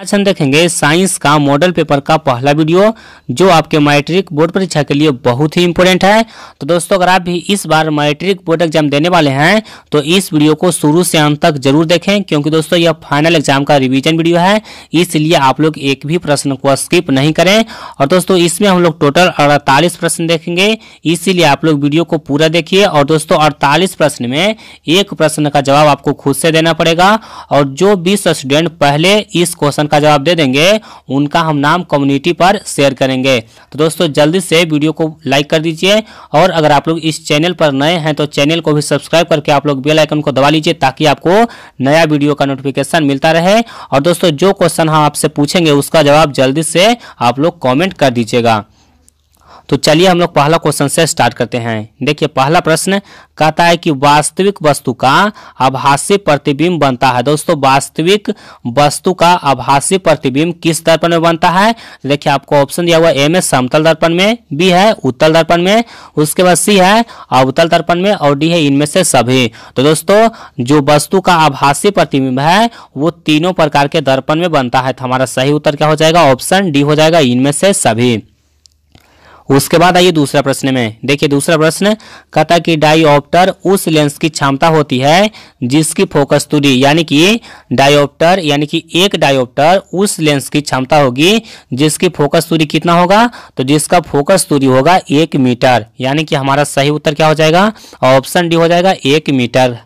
आज हम देखेंगे साइंस का मॉडल पेपर का पहला वीडियो जो आपके मैट्रिक बोर्ड परीक्षा के लिए बहुत ही इम्पोर्टेंट है तो दोस्तों अगर आप भी इस बार मैट्रिक बोर्ड एग्जाम देने वाले हैं तो इस वीडियो को शुरू से अंत तक जरूर देखें क्योंकि दोस्तों यह फाइनल एग्जाम का रिवीजन वीडियो है इसलिए आप लोग एक भी प्रश्न को स्किप नहीं करें और दोस्तों इसमें हम लोग टोटल अड़तालीस प्रश्न देखेंगे इसीलिए आप लोग वीडियो को पूरा देखिए और दोस्तों अड़तालीस प्रश्न में एक प्रश्न का जवाब आपको खुद से देना पड़ेगा और जो बीस स्टूडेंट पहले इस क्वेश्चन का जवाब दे देंगे उनका हम नाम कम्युनिटी पर शेयर करेंगे तो दोस्तों जल्दी से वीडियो को लाइक कर दीजिए और अगर आप लोग इस चैनल पर नए हैं तो चैनल को भी सब्सक्राइब करके आप लोग बेल आइकन को दबा लीजिए ताकि आपको नया वीडियो का नोटिफिकेशन मिलता रहे और दोस्तों जो क्वेश्चन हम आपसे पूछेंगे उसका जवाब जल्दी से आप लोग कॉमेंट कर दीजिएगा तो चलिए हम लोग पहला क्वेश्चन से स्टार्ट करते हैं देखिए पहला प्रश्न कहता है कि वास्तविक वस्तु का आभासी प्रतिबिंब बनता है दोस्तों वास्तविक वस्तु का आभासी प्रतिबिंब किस दर्पण में बनता है देखिए आपको ऑप्शन दिया हुआ ए में समतल दर्पण में बी है उत्तल दर्पण में उसके बाद सी है अवतल दर्पण में और डी है इनमें से सभी तो दोस्तों जो वस्तु का आभासी प्रतिबिंब है वो तीनों प्रकार के दर्पण में बनता है तो हमारा सही उत्तर क्या हो जाएगा ऑप्शन डी हो जाएगा इनमें से सभी उसके बाद आइए दूसरा प्रश्न में देखिए दूसरा प्रश्न कहता कि डायोप्टर उस लेंस की क्षमता होती है जिसकी फोकस दूरी यानी कि डायोप्टर यानी कि एक डायोप्टर उस लेंस की क्षमता होगी जिसकी फोकस दूरी कितना होगा तो जिसका फोकस दूरी होगा एक मीटर यानी कि हमारा सही उत्तर क्या हो जाएगा ऑप्शन डी हो जाएगा एक मीटर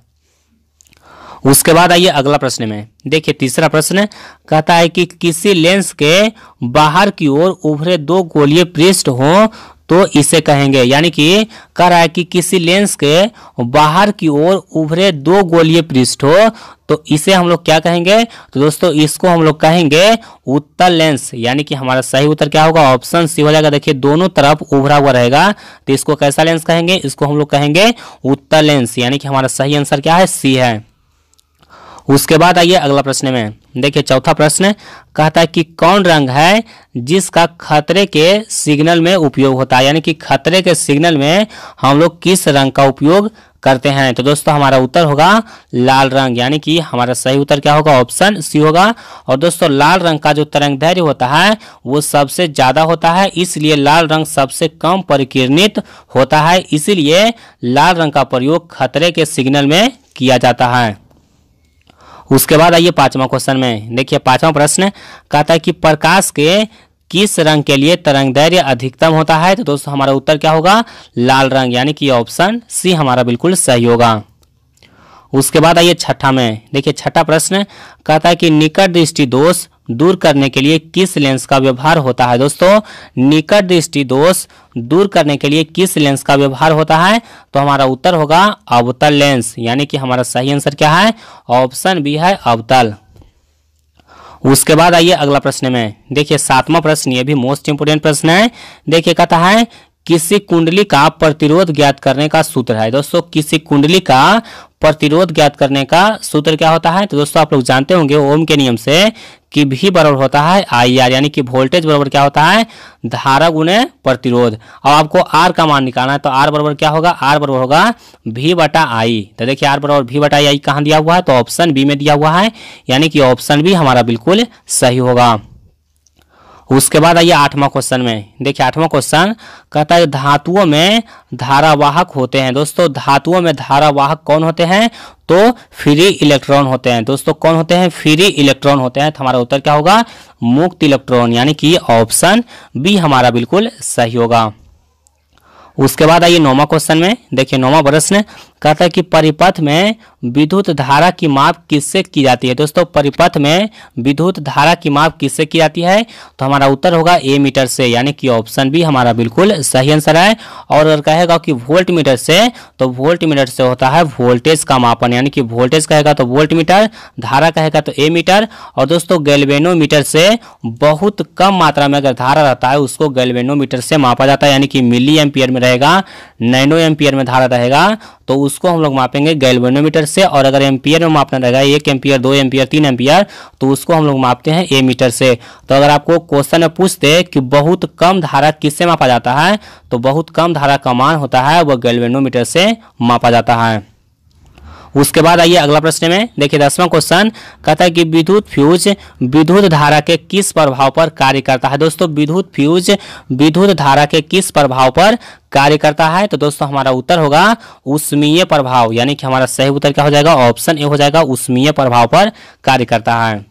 उसके बाद आइए अगला प्रश्न में देखिए तीसरा प्रश्न कहता है कि किसी लेंस के बाहर की ओर उभरे दो गोलीय पृष्ठ हो तो इसे कहेंगे यानी कि कह रहा है कि किसी लेंस के बाहर की ओर उभरे दो गोलीय पृष्ठ हो तो इसे हम लोग क्या कहेंगे तो दोस्तों इसको हम लोग कहेंगे उत्तर लेंस यानी कि हमारा सही उत्तर क्या होगा ऑप्शन सी हो जाएगा देखिए दोनों तरफ उभरा हुआ रहेगा तो इसको कैसा लेंस कहेंगे इसको हम लोग कहेंगे उत्तर लेंस यानी कि हमारा सही आंसर क्या है सी है उसके बाद आइए अगला प्रश्न में देखिए चौथा प्रश्न कहता है कि कौन रंग है जिसका खतरे के सिग्नल में उपयोग होता है यानी कि खतरे के सिग्नल में हम लोग किस रंग का उपयोग करते हैं तो दोस्तों हमारा उत्तर होगा लाल रंग यानी कि हमारा सही उत्तर क्या होगा ऑप्शन सी होगा और दोस्तों लाल रंग का जो तरंग धैर्य होता है वो सबसे ज़्यादा होता है इसलिए लाल रंग सबसे कम परिकीर्णित होता है इसीलिए लाल रंग का प्रयोग खतरे के सिग्नल में किया जाता है उसके बाद आइए पांचवा क्वेश्चन में देखिए पांचवा प्रश्न कहता है कि प्रकाश के किस रंग के लिए तरंग दैर्य अधिकतम होता है तो दोस्तों हमारा उत्तर क्या होगा लाल रंग यानी कि ऑप्शन सी हमारा बिल्कुल सही होगा उसके बाद आइए छठा में देखिए छठा प्रश्न कहता है कि निकट दृष्टि दोष दूर करने के लिए किस लेंस का व्यवहार होता है दोस्तों निकट दृष्टि दोष दूर करने के लिए किस लेंस का व्यवहार होता है तो हमारा उत्तर होगा अवतल लेंस यानी कि हमारा सही आंसर क्या है ऑप्शन बी है अवतल उसके बाद आइए अगला प्रश्न में देखिए सातवां प्रश्न ये भी मोस्ट इंपोर्टेंट प्रश्न है देखिए कहता है किसी कुंडली का प्रतिरोध ज्ञात करने का सूत्र है दोस्तों किसी कुंडली का प्रतिरोध ज्ञात करने का सूत्र क्या होता है तो दोस्तों आप लोग जानते होंगे ओम के नियम से कि भी बराबर होता है आई आर यानी कि वोल्टेज बराबर क्या होता है धारा गुणे प्रतिरोध अब आपको आर का मान निकालना है तो आर बराबर क्या होगा आर बराबर होगा भी बटा आई तो देखिए आर बराबर भी बटा आई कहाँ दिया हुआ है तो ऑप्शन बी में दिया हुआ है यानी कि ऑप्शन बी हमारा बिल्कुल सही होगा उसके बाद आइए आठवां क्वेश्चन में देखिए आठवां क्वेश्चन कहता है धातुओं में धारावाहक होते हैं दोस्तों धातुओं में धारावाहक कौन होते हैं तो फ्री इलेक्ट्रॉन होते हैं दोस्तों कौन होते हैं फ्री इलेक्ट्रॉन होते हैं तो हमारा उत्तर क्या होगा मुक्त इलेक्ट्रॉन यानी कि ऑप्शन बी हमारा बिल्कुल सही होगा उसके बाद आइए नौवा क्वेश्चन में देखिए नौवा प्रश्न कहता है कि परिपथ में विद्युत धारा की माप किससे की जाती है दोस्तों परिपथ में विद्युत धारा की माप किससे की जाती है तो हमारा उत्तर होगा ए मीटर से यानी कि ऑप्शन बी हमारा बिल्कुल सही आंसर है और अगर कहेगा कि वोल्ट मीटर से तो वोल्ट मीटर से होता है वोल्टेज का मापन यानी कि वोल्टेज कहेगा तो वोल्ट मीटर धारा कहेगा तो ए मीटर और दोस्तों मीटर से बहुत कम मात्रा में अगर धारा रहता है उसको मीटर से मापा जाता है यानी कि मिली एम्पियर में रहेगा नैनो एम्पियर में धारा रहेगा तो उसको हम लोग मापेंगे गैल्वेनोमीटर से और अगर एम्पियर में मापना रहेगा एक एम्पियर दो एम्पियर तीन एम्पियर तो उसको हम लोग मापते हैं ए मीटर से तो अगर आपको क्वेश्चन पूछते कि बहुत कम धारा किससे मापा जाता है तो बहुत कम धारा का मान होता है वह गैल्वेनोमीटर से मापा जाता है उसके बाद आइए अगला प्रश्न में देखिए दसवां क्वेश्चन कहता है कि विद्युत फ्यूज विद्युत धारा के किस प्रभाव पर कार्य करता है दोस्तों विद्युत फ्यूज विद्युत धारा के किस प्रभाव पर कार्य करता है तो दोस्तों हमारा उत्तर होगा उष्मीय प्रभाव यानी कि हमारा सही उत्तर क्या हो जाएगा ऑप्शन ए हो जाएगा उष्मीय प्रभाव पर कार्य करता है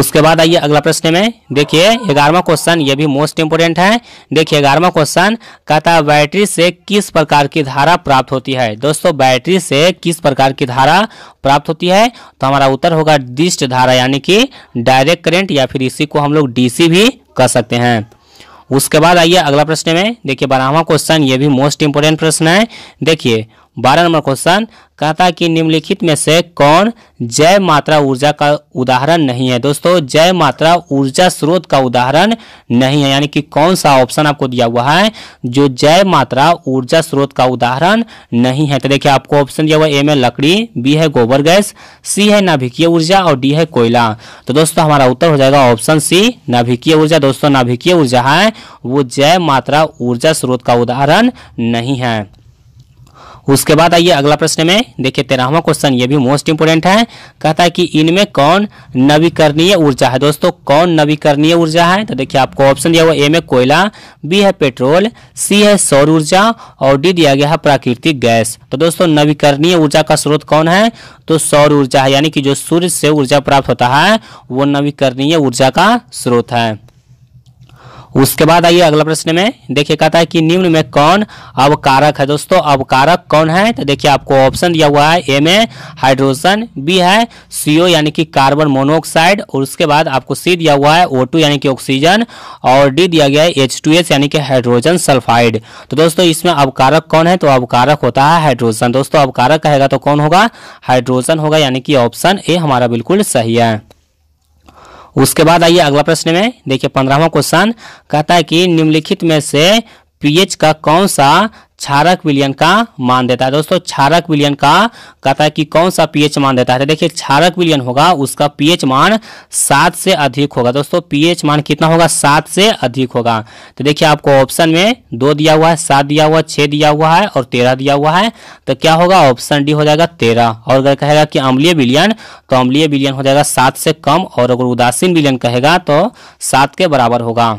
उसके बाद आइए अगला प्रश्न में देखिए ग्यारहवा क्वेश्चन ये भी मोस्ट इंपोर्टेंट है देखिए ग्यारहवा क्वेश्चन कहता है बैटरी से किस प्रकार की धारा प्राप्त होती है दोस्तों बैटरी से किस प्रकार की धारा प्राप्त होती है तो हमारा उत्तर होगा डिस्ट धारा यानी कि डायरेक्ट करेंट या फिर इसी को हम लोग डीसी भी कह सकते हैं उसके बाद आइए अगला प्रश्न में देखिए बारहवा क्वेश्चन ये भी मोस्ट इंपोर्टेंट प्रश्न है देखिए बारह नंबर क्वेश्चन कहता है कि निम्नलिखित में से कौन जय मात्रा ऊर्जा का उदाहरण नहीं है दोस्तों जय मात्रा ऊर्जा स्रोत का उदाहरण नहीं है यानी कि कौन सा ऑप्शन आपको दिया हुआ है जो जय मात्रा ऊर्जा स्रोत का उदाहरण नहीं है तो देखिए आपको ऑप्शन दिया हुआ ए में लकड़ी बी है गोबर गैस सी है नाभिकीय ऊर्जा और डी है कोयला तो दोस्तों हमारा उत्तर हो जाएगा ऑप्शन सी नाभिकीय ऊर्जा दोस्तों नाभिकीय ऊर्जा है वो जय मात्रा ऊर्जा स्रोत का उदाहरण नहीं है उसके बाद आइए अगला प्रश्न में देखिए तेरहवा क्वेश्चन ये भी मोस्ट इंपोर्टेंट है कहता है कि इनमें कौन नवीकरणीय ऊर्जा है दोस्तों कौन नवीकरणीय ऊर्जा है तो देखिए आपको ऑप्शन दिया हुआ ए में कोयला बी है पेट्रोल सी है सौर ऊर्जा और डी दिया गया है प्राकृतिक गैस तो दोस्तों नवीकरणीय ऊर्जा का स्रोत कौन है तो सौर ऊर्जा है यानी कि जो सूर्य से ऊर्जा प्राप्त होता है वो नवीकरणीय ऊर्जा का स्रोत है उसके बाद आइए अगला प्रश्न में देखिए कहता है कि निम्न में कौन अवकारक है दोस्तों अवकारक कौन है तो देखिए आपको ऑप्शन दिया हुआ है ए में हाइड्रोजन बी है सीओ यानी कि कार्बन मोनोऑक्साइड और उसके बाद आपको सी दिया हुआ है ओ टू यानी कि ऑक्सीजन और डी दिया गया है एच टू एस यानी कि हाइड्रोजन सल्फाइड तो दोस्तों इसमें अवकारक कौन है तो अवकारक होता है हाइड्रोजन दोस्तों अवकारक कहेगा तो कौन होगा हाइड्रोजन होगा यानी कि ऑप्शन ए हमारा बिल्कुल सही है उसके बाद आइए अगला प्रश्न में देखिए पंद्रहवा क्वेश्चन कहता है कि निम्नलिखित में से पीएच का कौन सा क्षारक विलियन का मान देता है दोस्तों क्षारक विलियन का कहता है कि कौन सा पीएच मान देता है तो देखिए क्षारक विलियन होगा उसका पीएच मान सात से अधिक होगा दोस्तों पीएच मान कितना होगा सात से अधिक होगा तो देखिए आपको ऑप्शन में दो दिया हुआ है सात दिया हुआ है छः दिया हुआ है और तेरह दिया हुआ है तो क्या होगा ऑप्शन डी हो जाएगा तेरह और अगर कहेगा कि अम्लीय विलियन तो अम्लीय विलियन हो जाएगा सात से कम और अगर उदासीन विलियन कहेगा तो सात के बराबर होगा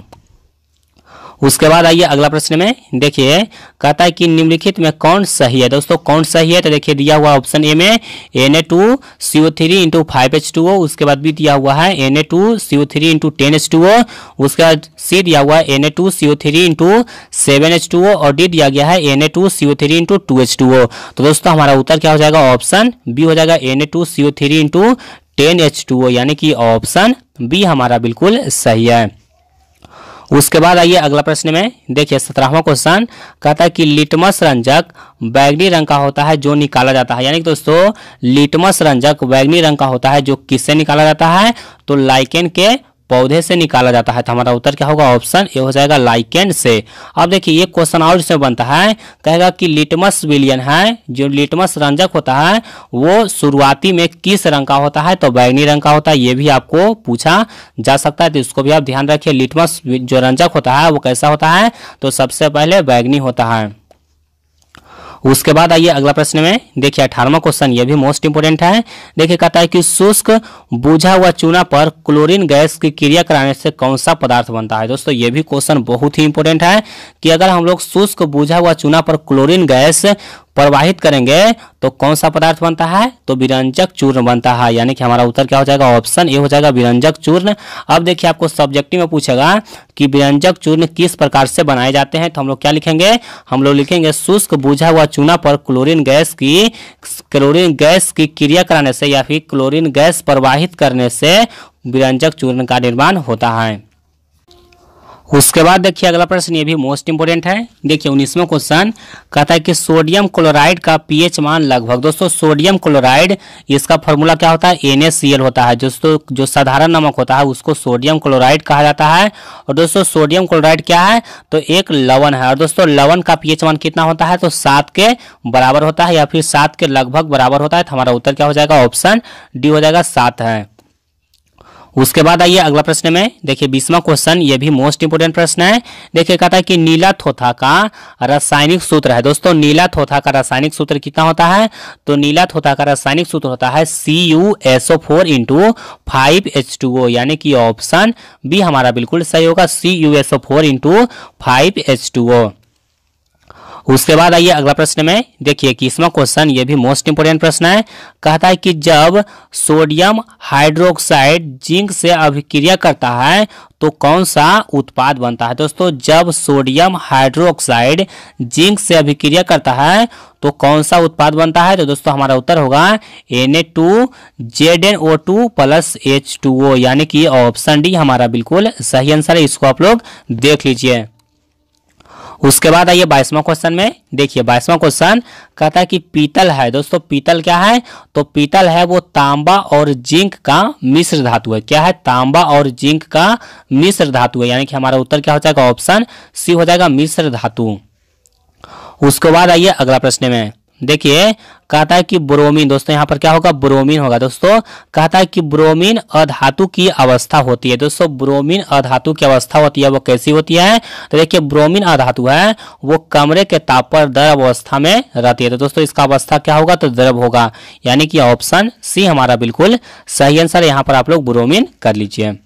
उसके बाद आइए अगला प्रश्न में देखिए कहता है कि निम्नलिखित में कौन सही है दोस्तों कौन सही है तो देखिए दिया हुआ ऑप्शन ए में N A two C O three into five H two O उसके बाद भी दिया हुआ है N A two C O three into ten H two O उसके बाद सी दिया हुआ है N A two C O three into seven H two O और डी दिया गया है N A two C O three into two H two O तो दोस्तों हमारा उत्तर क्या हो जाएगा ऑप्शन बी हो जाएगा N A two C O three into ten H two O यानी कि ऑप्शन बी हमारा बिल्कुल सही है उसके बाद आइए अगला प्रश्न में देखिए सत्रहवा क्वेश्चन कहता है कि लिटमस रंजक बैगनी रंग का होता है जो निकाला जाता है यानी कि दोस्तों लिटमस रंजक बैगनी रंग का होता है जो किससे निकाला जाता है तो लाइकेन के पौधे से निकाला जाता है तो हमारा उत्तर क्या होगा ऑप्शन ए हो जाएगा लाइकेंड से अब देखिए एक क्वेश्चन और इसमें बनता है कहेगा कि लिटमस विलियन है जो लिटमस रंजक होता है वो शुरुआती में किस रंग का होता है तो बैगनी रंग का होता है ये भी आपको पूछा जा सकता है तो इसको भी आप ध्यान रखिए लिटमस जो रंजक होता है वो कैसा होता है तो सबसे पहले बैगनी होता है उसके बाद आइए अगला प्रश्न में देखिए अठारवा क्वेश्चन ये भी मोस्ट इंपोर्टेंट है देखिए कहता है कि शुष्क बुझा हुआ चूना पर क्लोरीन गैस की क्रिया कराने से कौन सा पदार्थ बनता है दोस्तों ये भी क्वेश्चन बहुत ही इंपोर्टेंट है कि अगर हम लोग शुष्क बुझा हुआ चूना पर क्लोरीन गैस प्रवाहित करेंगे तो कौन सा पदार्थ बनता है तो विरंजक चूर्ण बनता है यानी कि हमारा उत्तर क्या हो जाएगा ऑप्शन ए हो जाएगा विरंजक चूर्ण अब देखिए आपको सब्जेक्टिव में पूछेगा कि विरंजक चूर्ण किस प्रकार से बनाए जाते हैं तो हम लोग क्या लिखेंगे हम लोग लिखेंगे शुष्क बुझा हुआ चूना पर क्लोरिन गैस की क्लोरीन गैस की क्रिया कराने से या फिर क्लोरीन गैस प्रवाहित करने से विरंजक चूर्ण का निर्माण होता है उसके बाद देखिए अगला प्रश्न ये भी मोस्ट इंपोर्टेंट है देखिए उन्नीसवा क्वेश्चन कहता है कि सोडियम क्लोराइड का पीएच मान लगभग दोस्तों सोडियम क्लोराइड इसका फॉर्मूला क्या होता है एनएसीएल होता है दोस्तों जो साधारण नमक होता है उसको सोडियम क्लोराइड कहा जाता है और दोस्तों सोडियम क्लोराइड क्या है तो एक लवन है और दोस्तों लवन का पीएच मान कितना होता है तो सात के बराबर होता है या फिर सात के लगभग बराबर होता है तो हमारा उत्तर क्या हो जाएगा ऑप्शन डी हो जाएगा सात है उसके बाद आइए अगला प्रश्न में देखिए बीसवा क्वेश्चन ये भी मोस्ट इंपोर्टेंट प्रश्न है देखिए कहता है कि नीला थोथा का रासायनिक सूत्र है दोस्तों नीला थोथा का रासायनिक सूत्र कितना होता है तो नीला थोथा का रासायनिक सूत्र होता है C U SO four into five H two O यानी कि ऑप्शन बी हमारा बिल्कुल सही होगा C U SO four into five H two O उसके बाद आइए अगला प्रश्न में देखिए कि इसमें क्वेश्चन ये भी मोस्ट इंपोर्टेंट प्रश्न है कहता है कि जब सोडियम हाइड्रोक्साइड जिंक से अभिक्रिया करता है तो कौन सा उत्पाद बनता है दोस्तों जब सोडियम हाइड्रोक्साइड जिंक से अभिक्रिया करता है तो कौन सा उत्पाद बनता है तो दोस्तों हमारा उत्तर होगा N A two Z N O two plus H two O यानी कि ऑप्शन डी हमारा बिल्कुल सही आंसर है इसको आप लोग देख लीजिए उसके बाद आइए बाईसवा क्वेश्चन में देखिए बाईसवा क्वेश्चन कहता है कि पीतल है दोस्तों पीतल क्या है तो पीतल है वो तांबा और जिंक का मिश्र धातु है क्या है तांबा और जिंक का मिश्र धातु है यानी कि हमारा उत्तर क्या हो जाएगा ऑप्शन सी हो जाएगा मिश्र धातु उसके बाद आइए अगला प्रश्न में देखिए कहता है कि ब्रोमीन दोस्तों यहाँ पर क्या होगा ब्रोमीन होगा दोस्तों कहता है कि ब्रोमीन अधातु की अवस्था होती है दोस्तों ब्रोमीन अधातु की अवस्था होती है वो कैसी होती है तो देखिए ब्रोमीन अधातु है वो कमरे के ताप पर द्रव अवस्था में रहती है तो दोस्तों इसका अवस्था क्या होगा तो द्रव होगा यानी कि ऑप्शन सी हमारा बिल्कुल सही आंसर यहाँ पर आप लोग ब्रोमिन कर लीजिए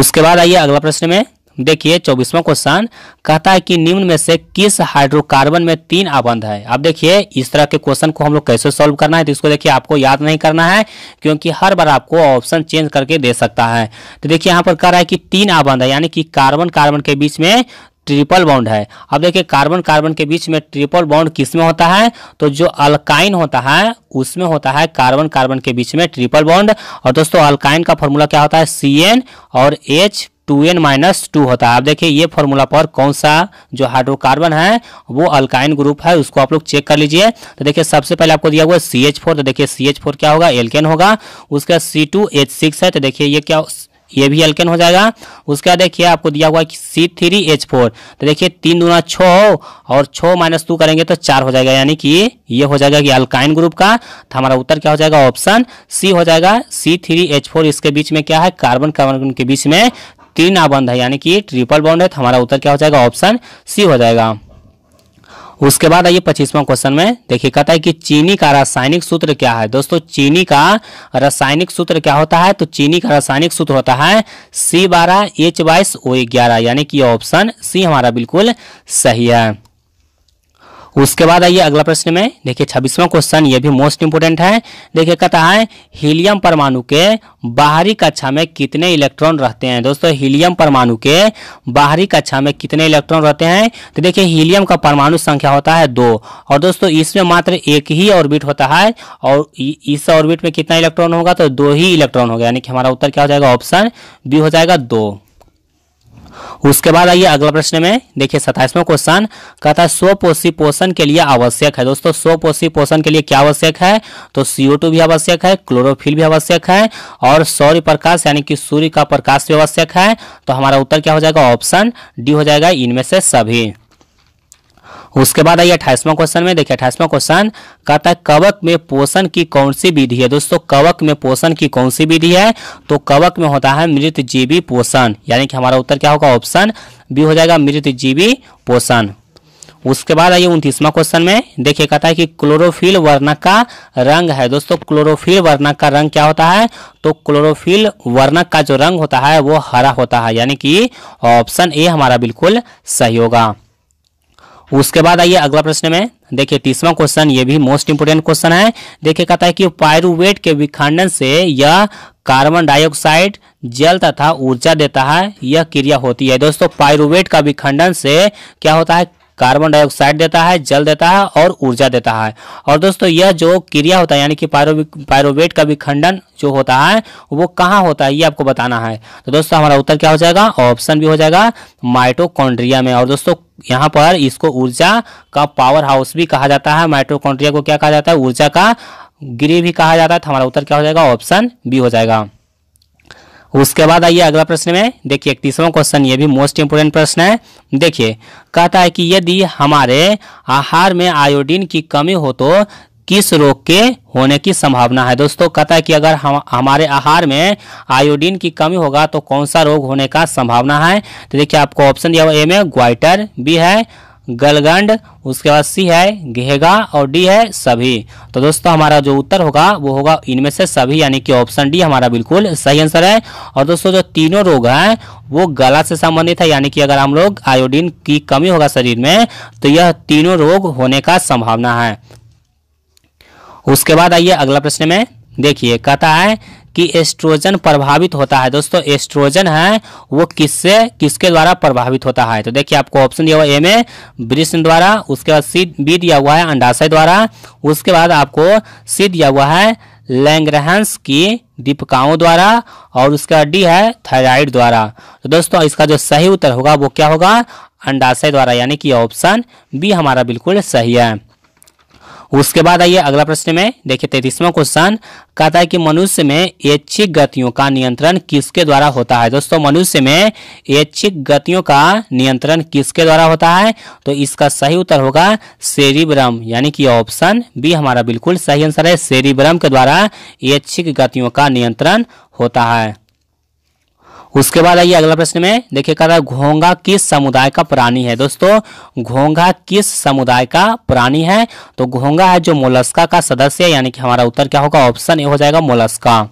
उसके बाद आइए अगला प्रश्न में देखिए चौबीसवा क्वेश्चन कहता है कि निम्न में से किस हाइड्रोकार्बन में तीन आबंध है अब देखिए इस तरह के क्वेश्चन को हम लोग कैसे सॉल्व करना है तो इसको देखिए आपको याद नहीं करना है क्योंकि हर बार आपको ऑप्शन चेंज करके दे सकता है तो देखिए यहाँ पर कह रहा है कि तीन आबंध है यानी कि कार्बन कार्बन के बीच में ट्रिपल बाउंड है अब देखिए कार्बन कार्बन के बीच में ट्रिपल बाउंड किस में होता है तो जो अल्काइन होता है उसमें होता है कार्बन कार्बन के बीच में ट्रिपल बाउंड और दोस्तों अल्काइन का फॉर्मूला क्या होता है सी एन और H two N minus two होता है आप देखिए ये फॉर्मूला पर कौन सा जो हाइड्रोकार्बन है वो अल्काइन ग्रुप है उसको आप लोग चेक कर लीजिए तो देखिए सबसे पहले आपको दिया हुआ सी एच फोर तो देखिए सी एच फोर क्या होगा एल्केन होगा उसका सी टू एच सिक्स है तो देखिए ये क्या ये भी एल्केन हो जाएगा उसके बाद देखिए आपको दिया हुआ सी थ्री एच फोर तो देखिए तीन दूना छः और छः माइनस टू करेंगे तो चार हो जाएगा यानी कि ये हो जाएगा कि अल्काइन ग्रुप का तो हमारा उत्तर क्या हो जाएगा ऑप्शन सी हो जाएगा सी थ्री एच फोर इसके बीच में क्या है कार्बन कार्बन के बीच में तीन आबंध है यानी कि ट्रिपल बाउंड है तो हमारा उत्तर क्या हो जाएगा ऑप्शन सी हो जाएगा उसके बाद आइए पच्चीसवां क्वेश्चन में देखिए कहता है कि चीनी का रासायनिक सूत्र क्या है दोस्तों चीनी का रासायनिक सूत्र क्या होता है तो चीनी का रासायनिक सूत्र होता है सी बारह एच बाईस ओ ग्यारह यानी कि ऑप्शन सी हमारा बिल्कुल सही है उसके बाद आइए अगला प्रश्न में देखिए छब्बीसवा क्वेश्चन ये भी मोस्ट इंपोर्टेंट है देखिए कहता है हीलियम परमाणु के बाहरी कक्षा में कितने इलेक्ट्रॉन रहते हैं दोस्तों हीलियम परमाणु के बाहरी कक्षा में कितने इलेक्ट्रॉन रहते हैं तो देखिए हीलियम का परमाणु संख्या होता है दो और दोस्तों इसमें मात्र एक ही ऑर्बिट होता है और इस ऑर्बिट में कितना इलेक्ट्रॉन होगा तो दो ही इलेक्ट्रॉन होगा यानी कि हमारा उत्तर क्या हो जाएगा ऑप्शन बी हो जाएगा दो उसके बाद आइए अगला प्रश्न में देखिए सताइसवा क्वेश्चन कहता है स्वपोषी पोषण के लिए आवश्यक है दोस्तों स्वपोषी पोषण के लिए क्या आवश्यक है तो सीओ भी आवश्यक है क्लोरोफिल भी आवश्यक है और सौर्य प्रकाश यानी कि सूर्य का प्रकाश भी आवश्यक है तो हमारा उत्तर क्या हो जाएगा ऑप्शन डी हो जाएगा इनमें से सभी उसके बाद आइए अठाईसवा क्वेश्चन में देखिए अठाईसवा क्वेश्चन कहता है कवक में पोषण की कौन सी विधि है दोस्तों कवक में पोषण की कौन सी विधि है तो कवक में होता है मृत जीवी पोषण यानी कि हमारा उत्तर क्या होगा ऑप्शन बी हो जाएगा मृत जीवी पोषण उसके बाद आइए उन्तीसवा क्वेश्चन में देखिए कहता है कि क्लोरोफिल वर्णक का रंग है दोस्तों क्लोरोफिल वर्णक का रंग क्या होता है तो क्लोरोफिल वर्णक का जो रंग होता है वो हरा होता है यानी कि ऑप्शन ए हमारा बिल्कुल सही होगा उसके बाद आइए अगला प्रश्न में देखिए तीसवा क्वेश्चन ये भी मोस्ट इंपोर्टेंट क्वेश्चन है देखिए कहता है कि पायरुवेट के विखंडन से यह कार्बन डाइऑक्साइड जल तथा ऊर्जा देता है यह क्रिया होती है दोस्तों पायरुवेट का विखंडन से क्या होता है कार्बन डाइऑक्साइड देता है जल देता है और ऊर्जा देता है और दोस्तों यह जो क्रिया होता है यानी कि पायरो पायरोवेट का विखंडन जो होता है वो कहाँ होता है ये आपको बताना है तो दोस्तों हमारा उत्तर क्या हो जाएगा ऑप्शन भी हो जाएगा माइटोकॉन्ड्रिया में और दोस्तों यहाँ पर इसको ऊर्जा का पावर हाउस भी कहा जाता है माइटोकॉन्ड्रिया को क्या कहा जाता है ऊर्जा का गिरी भी कहा जाता है तो हमारा उत्तर क्या हो जाएगा ऑप्शन बी हो जाएगा उसके बाद आइए अगला प्रश्न में देखिए इकतीसवां क्वेश्चन ये भी मोस्ट इंपोर्टेंट प्रश्न है देखिए कहता है कि यदि हमारे आहार में आयोडीन की कमी हो तो किस रोग के होने की संभावना है दोस्तों कहता है कि अगर हम हमारे आहार में आयोडीन की कमी होगा तो कौन सा रोग होने का संभावना है तो देखिए आपको ऑप्शन दिया हुआ ए में ग्वाइटर बी है गलगंड उसके बाद सी है घेगा और डी है सभी तो दोस्तों हमारा जो उत्तर होगा वो होगा इनमें से सभी यानी कि ऑप्शन डी हमारा बिल्कुल सही आंसर है और दोस्तों जो तीनों रोग हैं वो गला से संबंधित है यानी कि अगर हम लोग आयोडीन की कमी होगा शरीर में तो यह तीनों रोग होने का संभावना है उसके बाद आइए अगला प्रश्न में देखिए कहता है कि एस्ट्रोजन प्रभावित होता है दोस्तों एस्ट्रोजन है वो किससे किसके द्वारा प्रभावित होता है तो देखिए आपको ऑप्शन दिया हुआ ए में वृष्ण द्वारा उसके बाद सी बी दिया हुआ है अंडाशय द्वारा उसके बाद आपको सी दिया हुआ है लैंग्रहस की दीपकाओं द्वारा और उसका डी है थायराइड द्वारा तो दोस्तों इसका जो सही उत्तर होगा वो क्या होगा अंडाशय द्वारा यानी कि ऑप्शन बी हमारा बिल्कुल सही है उसके बाद आइए अगला प्रश्न में देखिए तैतीसवा क्वेश्चन कहता है कि मनुष्य में ऐच्छिक गतियों का नियंत्रण किसके द्वारा होता है दोस्तों मनुष्य में ऐच्छिक गतियों का नियंत्रण किसके द्वारा होता है तो इसका सही उत्तर होगा सेरिब्रम यानी कि ऑप्शन बी हमारा बिल्कुल सही आंसर है सेरिब्रम के द्वारा ऐच्छिक गतियों का नियंत्रण होता है उसके बाद आइए अगला प्रश्न में देखिए कह रहा है घोंगा किस समुदाय का प्राणी है दोस्तों घोंगा किस समुदाय का प्राणी है तो घोंगा है जो मोलस्का का सदस्य है यानी कि हमारा उत्तर क्या होगा ऑप्शन ए हो जाएगा मोलस्का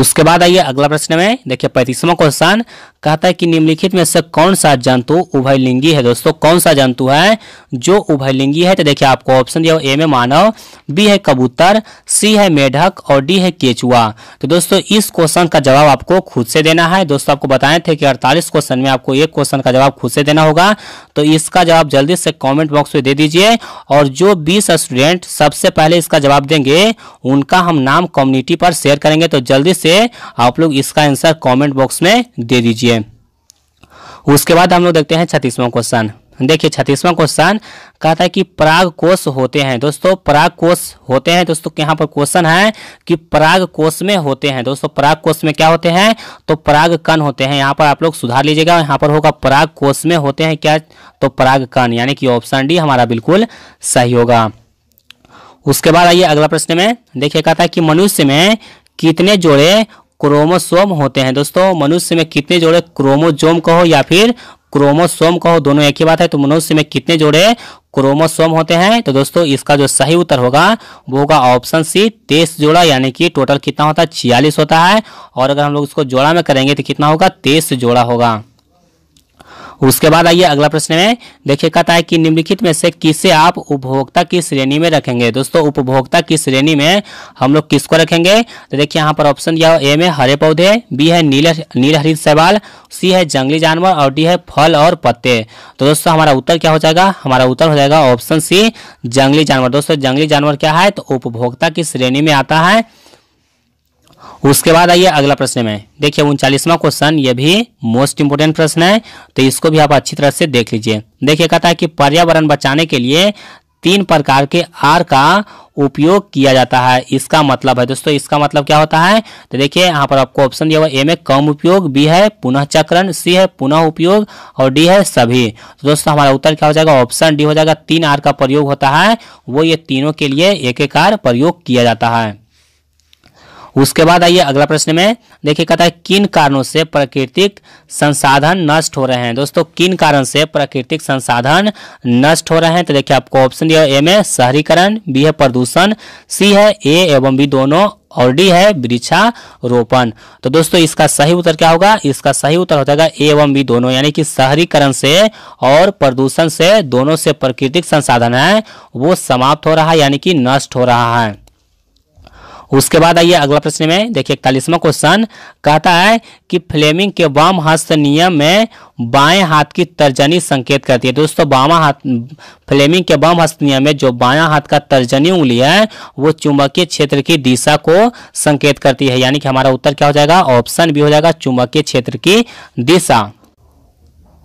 उसके बाद आइए अगला प्रश्न में देखिए पैंतीसवा क्वेश्चन कहता है कि निम्नलिखित में से कौन सा जंतु उभयलिंगी है दोस्तों कौन सा जंतु है जो उभयलिंगी है तो देखिए आपको ऑप्शन दिया ए में मानव बी है कबूतर सी है मेढक और डी है केचुआ तो दोस्तों इस क्वेश्चन का जवाब आपको खुद से देना है दोस्तों आपको बताए थे कि अड़तालीस क्वेश्चन में आपको एक क्वेश्चन का जवाब खुद से देना होगा तो इसका जवाब जल्दी से कॉमेंट बॉक्स में दे दीजिए और जो बीस स्टूडेंट सबसे पहले इसका जवाब देंगे उनका हम नाम कम्युनिटी पर शेयर करेंगे तो जल्दी से आप लोग इसका आंसर कॉमेंट बॉक्स में दे दीजिए उसके बाद हम लोग देखते हैं छत्तीसवां क्वेश्चन देखिए छत्तीसवां क्वेश्चन कहता है कि पराग कोष होते हैं दोस्तों पराग कोष होते हैं दोस्तों यहाँ पर क्वेश्चन है कि पराग कोष में होते हैं दोस्तों पराग कोष में क्या होते हैं तो पराग कण होते हैं यहाँ पर आप लोग सुधार लीजिएगा यहाँ पर होगा पराग कोष में होते हैं क्या तो पराग कण यानी कि ऑप्शन डी हमारा बिल्कुल सही होगा उसके बाद आइए अगला प्रश्न में देखिए कहता है कि मनुष्य में कितने जोड़े क्रोमोसोम होते हैं दोस्तों मनुष्य में कितने जोड़े क्रोमोजोम कहो या फिर क्रोमोसोम कहो दोनों एक ही बात है तो मनुष्य में कितने जोड़े क्रोमोसोम होते हैं तो दोस्तों इसका जो सही उत्तर होगा वो होगा ऑप्शन सी तेईस जोड़ा यानी कि टोटल कितना होता है छियालीस होता है और अगर हम लोग इसको जोड़ा में करेंगे तो कितना होगा तेईस जोड़ा होगा उसके बाद आइए अगला प्रश्न में देखिए कहता है कि निम्नलिखित में से किसे आप उपभोक्ता की श्रेणी में रखेंगे दोस्तों उपभोक्ता की श्रेणी में हम लोग किसको रखेंगे तो देखिए यहाँ पर ऑप्शन दिया ए में हरे पौधे बी है नील नील हरित सवाल सी है जंगली जानवर और डी है फल और पत्ते तो दोस्तों हमारा उत्तर क्या हो जाएगा हमारा उत्तर हो जाएगा ऑप्शन सी जंगली जानवर दोस्तों जंगली जानवर क्या है तो उपभोक्ता की श्रेणी में आता है उसके बाद आइए अगला प्रश्न में देखिए उनचालीसवा क्वेश्चन ये भी मोस्ट इंपोर्टेंट प्रश्न है तो इसको भी आप अच्छी तरह से देख लीजिए देखिए कहता है कि पर्यावरण बचाने के लिए तीन प्रकार के आर का उपयोग किया जाता है इसका मतलब है दोस्तों इसका मतलब क्या होता है तो देखिए यहाँ पर आपको ऑप्शन दिया हुआ ए में कम उपयोग बी है पुनः चक्रण सी है पुनः उपयोग और डी है सभी तो दोस्तों हमारा उत्तर क्या हो जाएगा ऑप्शन डी हो जाएगा तीन आर का प्रयोग होता है वो ये तीनों के लिए एक एक आर प्रयोग किया जाता है उसके बाद आइए अगला प्रश्न में देखिए कहता है किन कारणों से प्राकृतिक संसाधन नष्ट हो रहे हैं दोस्तों किन कारण से प्राकृतिक संसाधन नष्ट हो रहे हैं तो देखिए आपको ऑप्शन दिया ए में शहरीकरण बी है प्रदूषण सी है ए एवं बी दोनों और डी है वृक्षारोपण तो दोस्तों इसका सही उत्तर क्या होगा इसका सही उत्तर हो जाएगा ए एवं बी दोनों यानी कि शहरीकरण से और प्रदूषण से दोनों से प्राकृतिक संसाधन है वो समाप्त हो रहा है यानी कि नष्ट हो रहा है उसके बाद आइए अगला प्रश्न में देखिए इकतालीसवा क्वेश्चन कहता है कि फ्लेमिंग के वाम हस्त नियम में बाएं हाथ की तर्जनी संकेत करती है दोस्तों बामा हाथ फ्लेमिंग के वाम हस्त नियम में जो बाया हाथ का तर्जनी उंगली है वो चुंबकीय क्षेत्र की दिशा को संकेत करती है यानी कि हमारा उत्तर क्या हो जाएगा ऑप्शन भी हो जाएगा चुंबकीय क्षेत्र की दिशा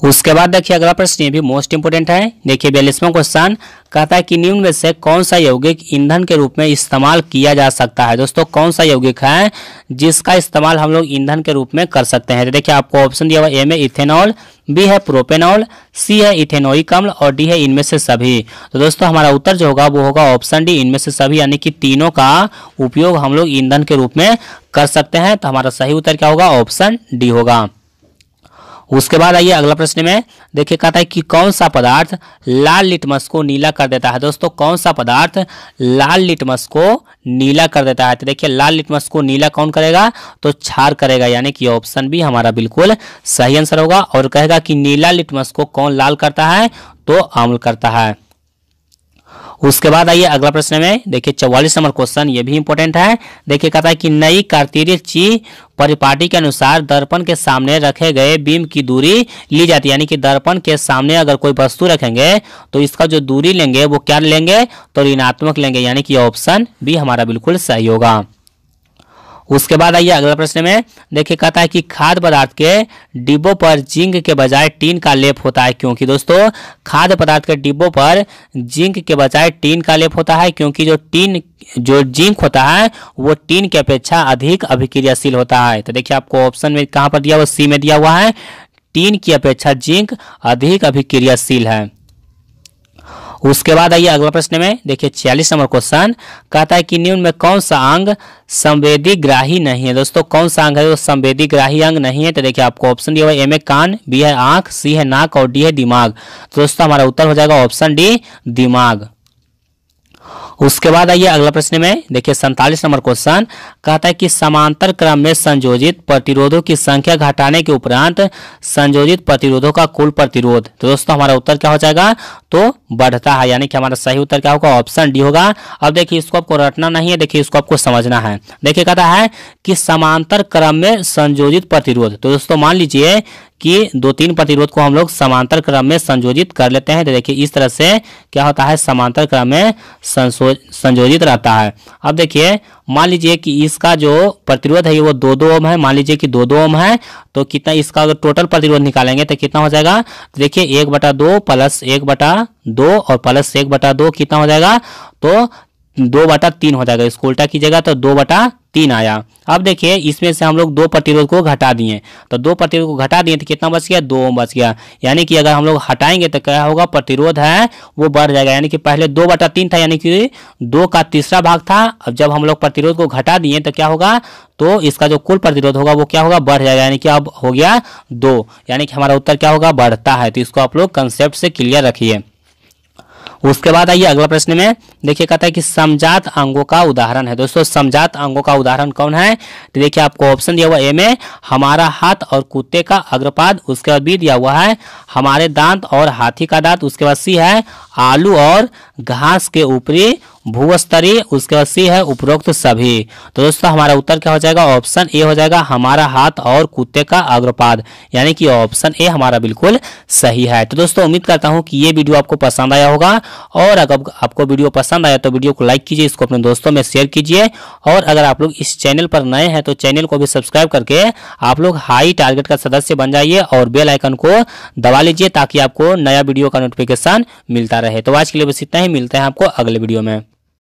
उसके बाद देखिए अगला प्रश्न ये भी मोस्ट इम्पोर्टेंट है देखिए बयालीसवा क्वेश्चन कहता है कि निम्न में से कौन सा यौगिक ईंधन के रूप में इस्तेमाल किया जा सकता है दोस्तों कौन सा यौगिक है जिसका इस्तेमाल हम लोग ईंधन के रूप में कर सकते हैं तो देखिए आपको ऑप्शन दिया हुआ ए में इथेनॉल बी है प्रोपेनॉल सी है इथेनोइक अम्ल और डी है इनमें से सभी तो दोस्तों हमारा उत्तर जो होगा वो होगा ऑप्शन डी इनमें से सभी यानी कि तीनों का उपयोग हम लोग ईंधन के रूप में कर सकते हैं तो हमारा सही उत्तर क्या होगा ऑप्शन डी होगा उसके बाद आइए अगला प्रश्न में देखिए कहता है कि कौन सा पदार्थ लाल लिटमस को नीला कर देता है दोस्तों कौन सा पदार्थ लाल लिटमस को नीला कर देता है तो देखिए लाल लिटमस को नीला कौन करेगा तो छार करेगा यानी कि ऑप्शन भी हमारा बिल्कुल सही आंसर होगा और कहेगा कि नीला लिटमस को कौन लाल करता है तो अम्ल करता है उसके बाद आइए अगला प्रश्न में देखिए चौवालीस नंबर क्वेश्चन ये भी इंपॉर्टेंट है देखिए कहता है कि नई कार्तीय ची परिपाटी के अनुसार दर्पण के सामने रखे गए बीम की दूरी ली जाती है यानी कि दर्पण के सामने अगर कोई वस्तु रखेंगे तो इसका जो दूरी लेंगे वो क्या लेंगे तो ऋणात्मक लेंगे यानी कि ऑप्शन भी हमारा बिल्कुल सही होगा उसके बाद आइए अगला प्रश्न में देखिए कहता है कि खाद्य पदार्थ के डिब्बों पर जिंक के बजाय टीन का लेप होता है क्योंकि दोस्तों खाद्य पदार्थ के डिब्बों पर जिंक के बजाय टीन का लेप होता है क्योंकि जो टीन जो जिंक होता है वो टीन की अपेक्षा अधिक अभिक्रियाशील होता है तो देखिए आपको ऑप्शन में कहाँ पर दिया हुआ सी में दिया हुआ है टीन की अपेक्षा जिंक अधिक अभिक्रियाशील है उसके बाद आइए अगला प्रश्न में देखिए छियालीस नंबर क्वेश्चन कहता है कि निम्न में कौन सा अंग संवेदी ग्राही नहीं है दोस्तों कौन सा अंग है संवेदी ग्राही अंग नहीं है तो देखिए आपको ऑप्शन दिया हुआ एम ए कान बी है आंख सी है नाक और डी है दिमाग तो दोस्तों हमारा उत्तर हो जाएगा ऑप्शन डी दिमाग उसके बाद आइए अगला प्रश्न में देखिए सैतालीस नंबर क्वेश्चन कहता है कि समांतर क्रम में संयोजित प्रतिरोधों की संख्या घटाने के उपरांत संयोजित प्रतिरोधों का कुल प्रतिरोध तो दोस्तों हमारा उत्तर क्या हो जाएगा तो बढ़ता है यानी कि हमारा सही उत्तर क्या होगा ऑप्शन डी होगा अब देखिए इसको आपको रटना नहीं है देखिए इसको आपको समझना है देखिए कहता है कि समांतर क्रम में संयोजित प्रतिरोध तो दोस्तों मान लीजिए कि दो तीन प्रतिरोध को हम लोग समांतर क्रम में संयोजित कर लेते हैं तो देखिए इस तरह से क्या होता है समांतर क्रम में संयोजित रहता है अब देखिए मान लीजिए कि इसका जो प्रतिरोध है वो दो दो ओम है मान लीजिए कि दो दो ओम है तो कितना इसका अगर टोटल प्रतिरोध निकालेंगे तो कितना हो जाएगा तो देखिए एक बटा दो प्लस एक बटा दो और प्लस एक बटा दो कितना हो जाएगा तो दो बटा तीन हो जाएगा इसको उल्टा कीजिएगा तो दो बटा तीन आया अब देखिए इसमें से हम लोग दो प्रतिरोध को घटा दिए तो दो प्रतिरोध को घटा दिए तो कितना बच गया दो ओम बच गया यानी कि अगर हम लोग हटाएंगे तो क्या होगा प्रतिरोध है वो बढ़ जाएगा यानी कि पहले दो बटा तीन था यानी कि दो का तीसरा भाग था अब जब हम लोग प्रतिरोध को घटा दिए तो क्या होगा तो इसका जो कुल प्रतिरोध होगा वो क्या होगा बढ़ जाएगा यानी कि अब हो गया दो यानी कि हमारा उत्तर क्या होगा बढ़ता है तो इसको आप लोग कंसेप्ट से क्लियर रखिए उसके बाद आइए अगला प्रश्न में देखिए कहता है कि समझात अंगों का उदाहरण है दोस्तों समझात अंगों का उदाहरण कौन है तो देखिए आपको ऑप्शन दिया हुआ ए में हमारा हाथ और कुत्ते का अग्रपाद उसके बाद बी दिया हुआ है हमारे दांत और हाथी का दांत उसके बाद सी है आलू और घास के ऊपरी स्तरीय उसके बाद सी है उपरोक्त सभी तो दोस्तों हमारा उत्तर क्या हो जाएगा ऑप्शन ए हो जाएगा हमारा हाथ और कुत्ते का अग्रपाद यानी कि ऑप्शन ए हमारा बिल्कुल सही है तो दोस्तों उम्मीद करता हूं कि ये वीडियो आपको पसंद आया होगा और अगर आपको वीडियो पसंद आया तो वीडियो को लाइक कीजिए इसको अपने दोस्तों में शेयर कीजिए और अगर आप लोग इस चैनल पर नए हैं तो चैनल को भी सब्सक्राइब करके आप लोग हाई टारगेट का सदस्य बन जाइए और बेल आइकन को दबा लीजिए ताकि आपको नया वीडियो का नोटिफिकेशन मिलता रहे तो आज के लिए बस इतना ही मिलते हैं आपको अगले वीडियो में